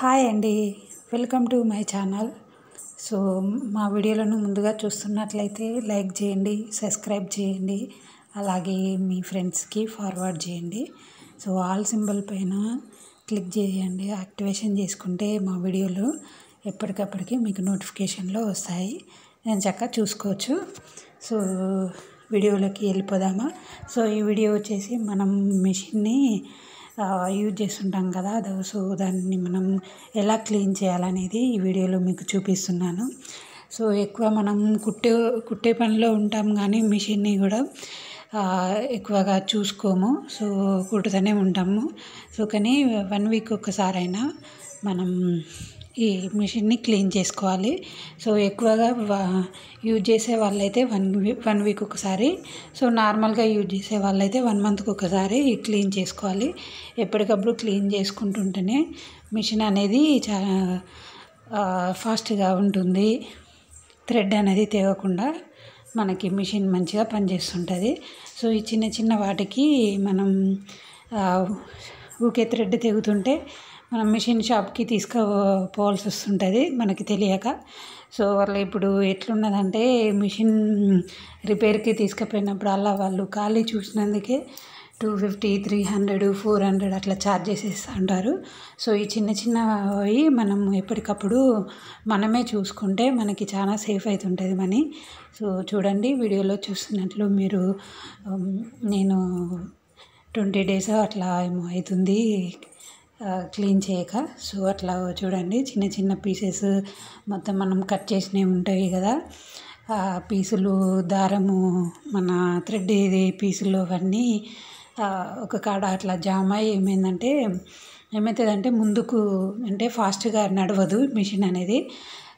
hi అండి welcome to my channel so మా వీడియోలను ముందుగా చూస్తున్నట్లయితే లైక్ చేయండి సబ్స్క్రైబ్ చేయండి అలాగే మీ ఫ్రెండ్స్కి ఫార్వర్డ్ చేయండి సో ఆల్ సింబల్ పైన క్లిక్ చేయండి యాక్టివేషన్ చేసుకుంటే మా వీడియోలు ఎప్పటికప్పటికి మీకు నోటిఫికేషన్లో వస్తాయి నేను చక్కగా చూసుకోవచ్చు సో వీడియోలోకి వెళ్ళిపోదామా సో ఈ వీడియో వచ్చేసి మనం మిషన్ని యూజ్ చేస్తుంటాం కదా అది సో దాన్ని మనం ఎలా క్లీన్ చేయాలనేది ఈ వీడియోలో మీకు చూపిస్తున్నాను సో ఎక్కువ మనం కుట్టే కుట్టే పనిలో ఉంటాం కానీ మిషన్ని కూడా ఎక్కువగా చూసుకోము సో కుడుతూనే ఉంటాము సో కానీ వన్ వీక్ ఒకసారైనా మనం ఈ మిషన్ని క్లీన్ చేసుకోవాలి సో ఎక్కువగా యూజ్ చేసే వాళ్ళైతే వన్ వీక్ వన్ వీక్ ఒకసారి సో నార్మల్గా యూజ్ చేసే వాళ్ళైతే వన్ మంత్కి ఒకసారి క్లీన్ చేసుకోవాలి ఎప్పటికప్పుడు క్లీన్ చేసుకుంటుంటేనే మిషన్ అనేది చాలా ఫాస్ట్గా ఉంటుంది థ్రెడ్ అనేది తేగకుండా మనకి మిషన్ మంచిగా పనిచేస్తుంటుంది సో ఈ చిన్న చిన్న వాటికి మనం ఊకే థ్రెడ్ తెగుతుంటే మనం మిషన్ షాప్కి తీసుకుపోవాల్సి వస్తుంటుంది మనకి తెలియక సో వాళ్ళు ఇప్పుడు ఎట్లున్నదంటే మిషన్ రిపేర్కి తీసుకుపోయినప్పుడు అలా వాళ్ళు ఖాళీ చూసినందుకే two fifty three hundred four hundred అట్లా ఛార్జెస్ ఇస్తుంటారు ఉంటారు సో ఈ చిన్న చిన్నవి మనం ఎప్పటికప్పుడు మనమే చూసుకుంటే మనకి చాలా సేఫ్ అవుతుంటుంది మనీ సో చూడండి వీడియోలో చూస్తున్నట్లు మీరు నేను ట్వంటీ డేస్ అట్లా ఏమో అవుతుంది క్లీన్ చేయక సో అట్లా చూడండి చిన్న చిన్న పీసెస్ మొత్తం మనం కట్ చేసినవి ఉంటాయి కదా ఆ పీసులు దారము మన థ్రెడ్ ఇది పీసులు అవన్నీ ఒక కాడ అట్లా జామ ఏమైందంటే ఏమవుతుందంటే ముందుకు అంటే ఫాస్ట్గా నడవదు మిషన్ అనేది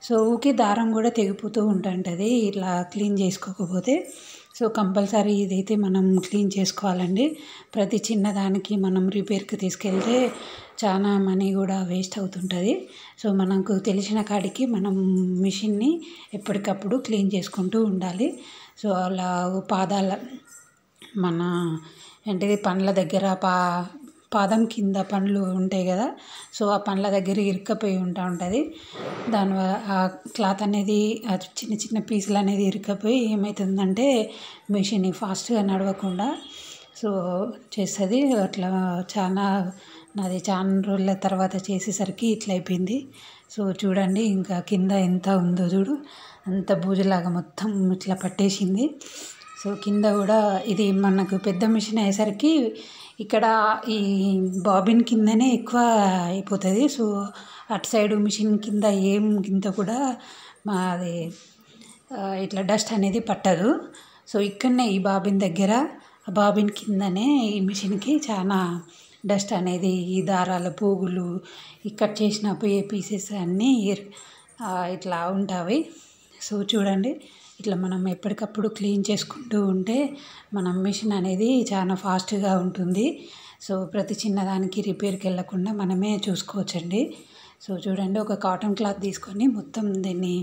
సో ఊకే దారం కూడా తెగిపోతూ ఉంటుంటుంది ఇట్లా క్లీన్ చేసుకోకపోతే సో కంపల్సరీ ఇదైతే మనం క్లీన్ చేసుకోవాలండి ప్రతి చిన్నదానికి మనం రిపేర్కి తీసుకెళ్తే చాలా మనీ కూడా వేస్ట్ అవుతుంటుంది సో మనకు తెలిసిన కాడికి మనం మిషన్ని ఎప్పటికప్పుడు క్లీన్ చేసుకుంటూ ఉండాలి సో అలా పాదాల మన ఏంటిది పండ్ల దగ్గర పా పాదం కింద పండ్లు ఉంటాయి కదా సో ఆ పండ్ల దగ్గర ఇరుక్కపోయి ఉంటా ఉంటుంది దాని ఆ క్లాత్ అనేది ఆ చిన్న చిన్న పీసులు అనేది ఇరుక్కపోయి ఏమవుతుందంటే మెషిన్ ఫాస్ట్గా నడవకుండా సో చేస్తుంది అట్లా చాలా నాది చాలా రోజుల తర్వాత చేసేసరికి ఇట్లా అయిపోయింది సో చూడండి ఇంకా కింద ఎంత ఉందో చూడు అంత బూజులాగా మొత్తం ఇట్లా పట్టేసింది సో కింద కూడా ఇది మనకు పెద్ద మిషన్ అయ్యేసరికి ఇక్కడ ఈ బాబిన్ కిందనే ఎక్కువ అయిపోతుంది సో అటు సైడ్ మిషన్ కింద ఏం కింద కూడా అది ఇట్లా డస్ట్ అనేది పట్టదు సో ఇక్కడనే ఈ బాబిన్ దగ్గర ఆ బాబిన్ కిందనే ఈ మిషన్కి చాలా డస్ట్ అనేది ఈ దారాల ఇక్కడ కట్ చేసిన పీసెస్ అన్నీ ఇట్లా ఉంటాయి సో చూడండి ఇట్లా మనం ఎప్పటికప్పుడు క్లీన్ చేసుకుంటూ ఉంటే మన మిషన్ అనేది చాలా ఫాస్ట్గా ఉంటుంది సో ప్రతి చిన్నదానికి రిపేర్కి వెళ్ళకుండా మనమే చూసుకోవచ్చండి సో చూడండి ఒక కాటన్ క్లాత్ తీసుకొని మొత్తం దీన్ని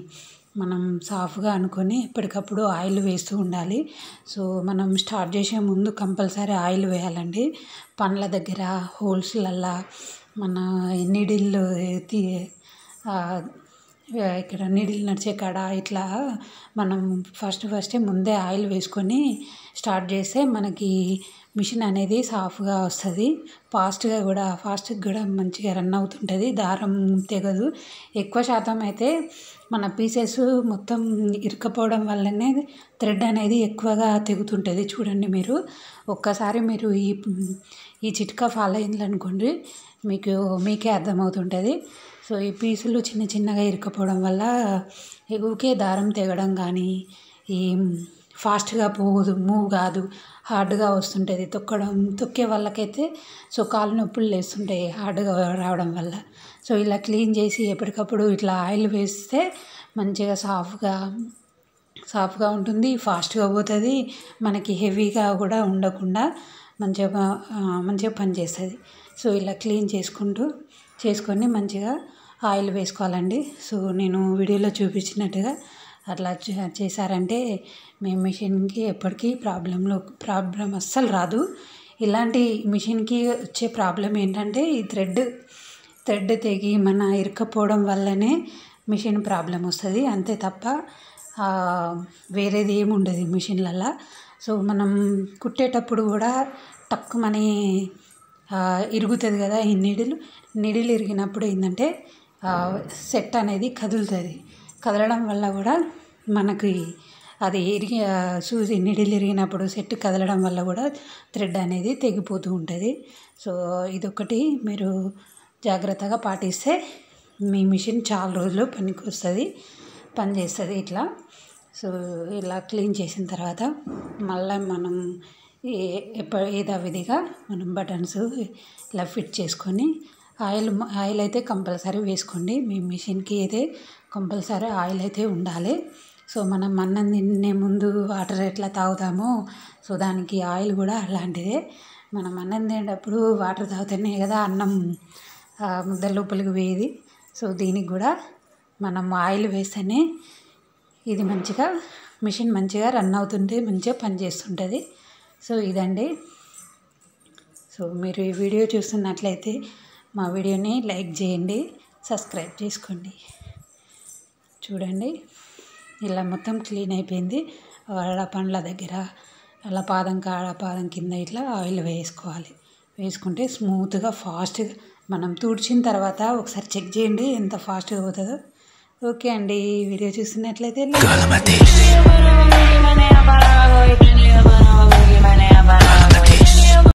మనం సాఫ్గా అనుకొని ఎప్పటికప్పుడు ఆయిల్ వేస్తూ ఉండాలి సో మనం స్టార్ట్ చేసే ముందు కంపల్సరీ ఆయిల్ వేయాలండి పండ్ల దగ్గర హోల్స్లల్లా మన నీడిల్ ఇక్కడ నీడిల్ నడిచే కాడ ఇట్లా మనం ఫస్ట్ ఫస్టే ముందే ఆయిల్ వేసుకొని స్టార్ట్ చేస్తే మనకి మిషన్ అనేది సాఫ్గా వస్తుంది ఫాస్ట్గా కూడా ఫాస్ట్గా కూడా మంచిగా రన్ అవుతుంటుంది దారం తెగదు ఎక్కువ శాతం అయితే మన పీసెస్ మొత్తం ఇరుకపోవడం వల్లనే థ్రెడ్ అనేది ఎక్కువగా తెగుతుంటుంది చూడండి మీరు ఒక్కసారి మీరు ఈ ఈ చిట్కా ఫాలో అయిందనుకోండి మీకు మీకే అర్థమవుతుంటుంది సో ఈ పీసులు చిన్న చిన్నగా ఇరుక్కుపోవడం వల్ల ఎగువకే దారం తెగడం కానీ ఈ ఫాస్ట్గా పోదు మూవ్ కాదు హార్డ్గా వస్తుంటుంది తొక్కడం తొక్కే వాళ్ళకైతే సో కాలు నొప్పులు లేస్తుంటాయి హార్డ్గా రావడం వల్ల సో ఇలా క్లీన్ చేసి ఎప్పటికప్పుడు ఇట్లా ఆయిల్ వేస్తే మంచిగా సాఫ్గా సాఫ్గా ఉంటుంది ఫాస్ట్గా పోతుంది మనకి హెవీగా కూడా ఉండకుండా మంచిగా మంచిగా పనిచేస్తుంది సో ఇలా క్లీన్ చేసుకుంటూ చేసుకొని మంచిగా ఆయిల్ వేసుకోవాలండి సో నేను వీడియోలో చూపించినట్టుగా అట్లా చేశారంటే మీ మిషన్కి ఎప్పటికీ ప్రాబ్లంలో ప్రాబ్లం అస్సలు రాదు ఇలాంటి మిషన్కి వచ్చే ప్రాబ్లం ఏంటంటే ఈ థ్రెడ్ థ్రెడ్ తెగి మన ఇరకపోవడం వల్లనే మిషన్ ప్రాబ్లం వస్తుంది అంతే తప్ప వేరేది ఏమి ఉండదు మిషన్లల్లో సో మనం కుట్టేటప్పుడు కూడా టక్కుమని ఇరుగుతుంది కదా ఈ నీడిలు నీడిలు ఇరిగినప్పుడు ఏంటంటే సెట్ అనేది కదులుతుంది కదలడం వల్ల కూడా మనకి అది ఇరిగి చూసి నిడిలు ఇరిగినప్పుడు సెట్ కదలడం వల్ల కూడా థ్రెడ్ అనేది తెగిపోతూ ఉంటుంది సో ఇదొకటి మీరు జాగ్రత్తగా పాటిస్తే మీ మిషన్ చాలా రోజులు పనికి వస్తుంది పని చేస్తుంది ఇట్లా సో ఇలా క్లీన్ చేసిన తర్వాత మళ్ళీ మనం ఏ ఎప్ప ఏదో విధిగా మనం బటన్స్ ఇలా ఫిట్ చేసుకొని ఆయిల్ ఆయిల్ అయితే కంపల్సరీ వేసుకోండి మీ మిషన్కి అయితే కంపల్సరీ ఆయిల్ అయితే ఉండాలి సో మనం అన్నం తినే ముందు వాటర్ ఎట్లా తాగుతామో సో దానికి ఆయిల్ కూడా అలాంటిదే మనం అన్నం తినేటప్పుడు వాటర్ తాగుతేనే కదా అన్నం ముద్ద లోపలికి వేయది సో దీనికి కూడా మనం ఆయిల్ వేస్తేనే ఇది మంచిగా మిషన్ మంచిగా రన్ అవుతుంటే మంచిగా పనిచేస్తుంటుంది సో ఇదండి సో మీరు ఈ వీడియో చూస్తున్నట్లయితే మా వీడియోని లైక్ చేయండి సబ్స్క్రైబ్ చేసుకోండి చూడండి ఇలా మొత్తం క్లీన్ అయిపోయింది వాడ పండ్ల దగ్గర అలా పాదం కాడ పాదం కింద ఇట్లా ఆయిల్ వేసుకోవాలి వేసుకుంటే స్మూత్గా ఫాస్ట్గా మనం తుడిచిన తర్వాత ఒకసారి చెక్ చేయండి ఎంత ఫాస్ట్గా పోతుందో ఓకే అండి వీడియో చూసినట్లయితే